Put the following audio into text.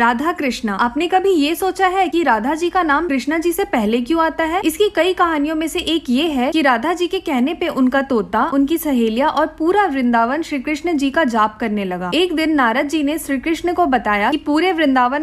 राधा कृष्णा आपने कभी ये सोचा है कि राधा जी का नाम कृष्णा जी से पहले क्यों आता है इसकी कई कहानियों में से एक ये है कि राधा जी के कहने पे उनका तोता उनकी सहेलिया और पूरा वृंदावन श्री कृष्ण जी का जाप करने लगा एक दिन नारद जी ने श्री कृष्ण को बताया कि पूरे वृंदावन